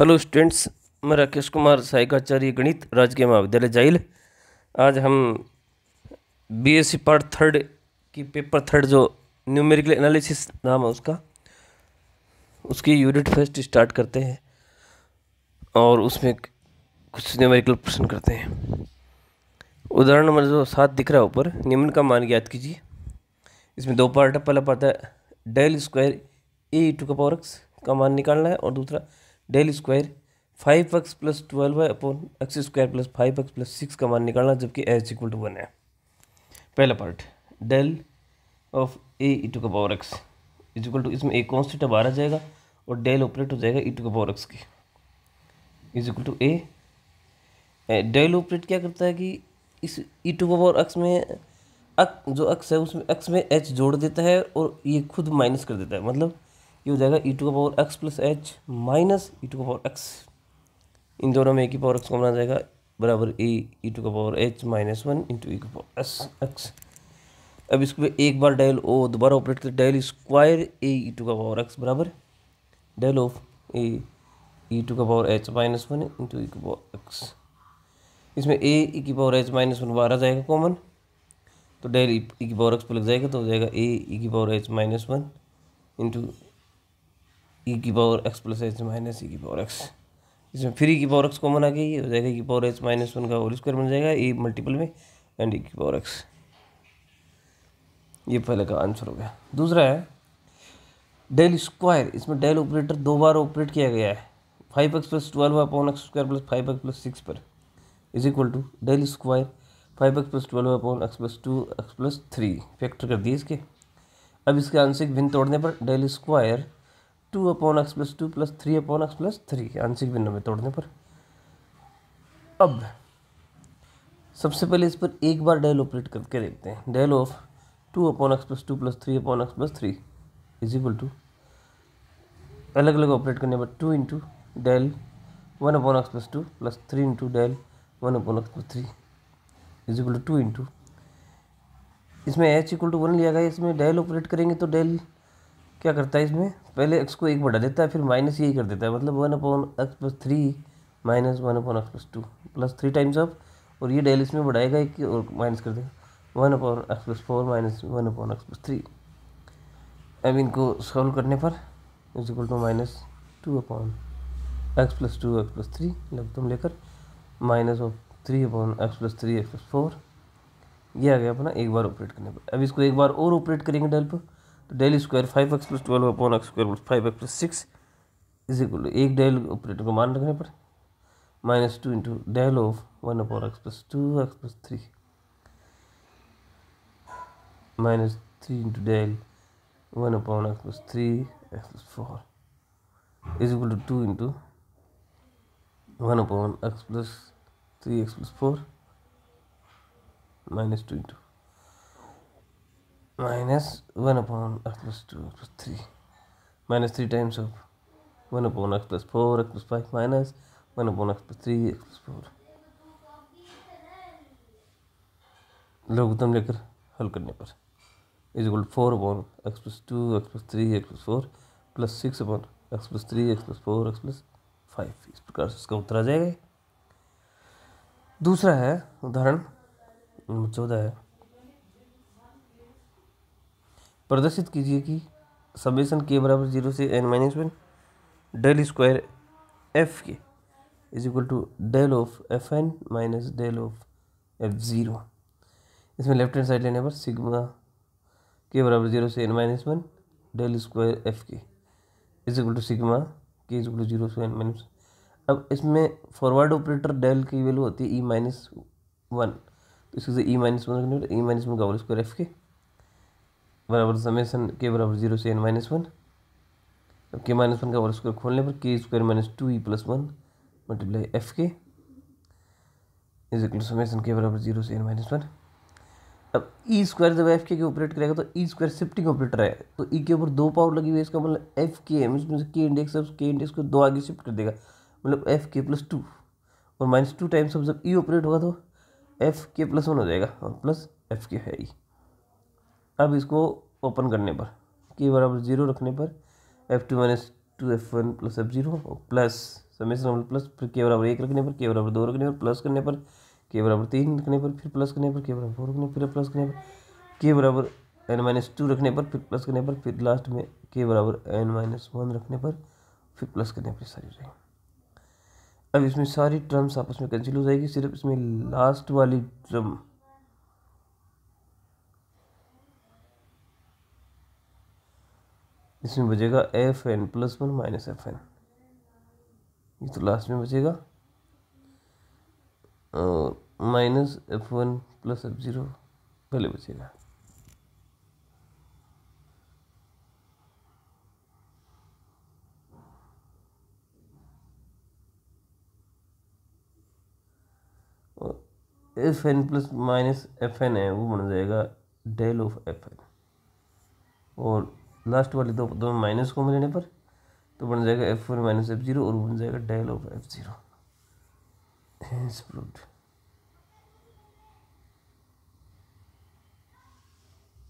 hello students मैं राकेश कुमार सहायकाचार्य गणित राजकीय महाविद्यालय जाइल आज हम बीएससी पार्ट थर्ड की पेपर थर्ड जो न्यूमेरिकल एनालिसिस नाम है उसका उसकी यूनिट फर्स्ट स्टार्ट करते हैं और उसमें कुछ न्यूमेरिकल प्रश्न करते हैं उदाहरण नंबर जो सात दिख रहा है ऊपर निम्न का मान याद कीजिए इसमें दो पार्ट है पहला पार्ट है डेल स्क्वायर ए टू का पावर एक्स का मान निकालना है और दूसरा del square five X plus twelve है upon X square plus five X plus six का मान निकालना जबकि एच इक्वल टू वन है पहला part del of A E two का power X is equal to इसमें ए कॉन्स्टेंट अब आ जाएगा और डेल ऑपरेट हो जाएगा ई टू का पावर एक्स की is equal to A del operate क्या करता है कि इस ई टू का पावर एक्स में अक, जो अक्स है उसमें एक्स में एच जोड़ देता है और ये खुद माइनस कर देता है मतलब ये हो जाएगा ई टू का power X plus H minus E two का पावर एक्स इन दोनों में ए की पावर एक्स कॉमन आ जाएगा बराबर ए ई टू का power H minus one into E का पावर एस एक्स अब इसको एक बार डायल ओ दोबारा ऑपरेट करते del square A E two का पावर एक्स बराबर del of A E two का power H minus one into E का पावर एक्स इसमें ए ई की पावर एच माइनस वन बारह जाएगा कॉमन तो डायल ई की पावर एक्स पर लग जाएगा तो हो जाएगा ए ई की power H minus one into E e की power X plus H minus E की पावर एक्स इसमें फिर ई e की पावर एक्स कॉमन आ गई ये हो जाएगा ई e की पावर एच माइनस वन का होल स्क्वायर बन जाएगा ए मल्टीपल में एंड ई की पावर एक्स ये पहले का आंसर हो गया दूसरा है डेल स्क्वायर इसमें डेल ऑपरेटर दो बार ऑपरेट किया गया है five X plus twelve upon X square plus five X plus six पर is equal to del square five X plus twelve upon X plus two X plus three factor कर दिए इसके अब इसके आंशिक भिन्न तोड़ने पर del square two upon X plus two plus three upon X plus three आंशिक भिन्न में तोड़ने पर अब सबसे पहले इस पर एक बार डेल ऑपरेट करके देखते हैं del of two upon X plus two plus three upon X plus three is equal to अलग अलग ऑपरेट करने पर two into del one upon X plus two plus three into del one upon X plus three is equal to two into इसमें H equal to one लिया गया इसमें del operate करेंगे तो डेल क्या करता है इसमें पहले एक्स को एक बढ़ा देता है फिर माइनस यही कर देता है मतलब one upon X plus three minus one upon X plus two plus three times of और ये डेल इसमें बढ़ाएगा एक और माइनस कर देगा one upon X plus four minus one upon X plus three अब इनको सॉल्व करने पर is equal to minus two upon X plus two X plus three लघुतम लेकर minus of three upon X plus three X plus four ये आ गया अपना एक बार ऑपरेट करने पर अब इसको एक बार और ऑपरेट करेंगे डेल पर del square five X plus twelve upon X square plus five X plus six is equal to एक डेल ऑपरेटर को मान रखने पर minus two into del of one upon X plus two X plus three minus three into del one upon X plus three X plus four is equal to two into one upon X plus three X plus four minus two into minus one upon X plus two X plus three minus three times of one upon X plus four X plus five minus one upon X plus three X plus four लघुतम लेकर हल करने पर is equal four upon X plus two X plus three X plus four plus six upon X plus three X plus four X plus five इस प्रकार से इसका उत्तर आ जाएगा दूसरा है उदाहरण नंबर चौदह है प्रदर्शित कीजिए कि समेसन के बराबर जीरो से N minus one del square F K is equal to del of F N minus del of F zero इसमें लेफ्ट हैंड साइड लेने पर सिग्मा के बराबर जीरो से N minus one del square F K is equal to sigma K is equal to zero से N minus अब इसमें forward operator del की value होती है ई माइनस वन तो इसके ई माइनस वन ई माइनस वन का होल स्क्वायर एफ के बराबर समेसन के बराबर जीरो से एन माइनस वन अब के माइनस वन का और स्क्वायर खोलने पर के square minus two E plus one multiply F K is equal summation K बराबर जीरो से एन माइनस वन अब ई e स्क्वायर जब एफ के ऑपरेट करेगा तो ई स्क्वायर शिफ्टिंग ऑपरेटर है तो ई e के ऊपर दो पावर लगी हुई है इसका मतलब एफ के एम इसमें से के इंडेक्स है के इंडेक्स को दो आगे शिफ्ट कर देगा मतलब एफ के प्लस टू और माइनस टू टाइम्स अब जब ई e ऑपरेट होगा तो एफ के प्लस वन हो जाएगा और प्लस एफ के है ई अब इसको ओपन करने पर के बराबर जीरो रखने पर F two minus two F one plus F zero plus समय प्लस फिर के बराबर एक रखने पर के बराबर दो रखने पर प्लस करने पर के बराबर तीन रखने पर फिर प्लस करने पर के बराबर फोर रखने फिर प्लस करने पर के बराबर एन माइनस टू रखने पर फिर प्लस करने पर फिर लास्ट में के बराबर एन माइनस वन रखने पर फिर प्लस करने पर सारी रहेगी अब इसमें सारी टर्म्स आपस में कैंसिल हो जाएगी सिर्फ इसमें लास्ट वाली टर्म इसमें बचेगा F N plus one minus F N ये तो लास्ट में बचेगा और minus F one plus F zero पहले बचेगा F N plus minus F N है वो बन जाएगा डेल ऑफ एफ एन और लास्ट वाले दो दो माइनस कॉमन लेने पर तो बन जाएगा F four minus F zero और बन जाएगा डेल ऑफ एफ ज़ीरो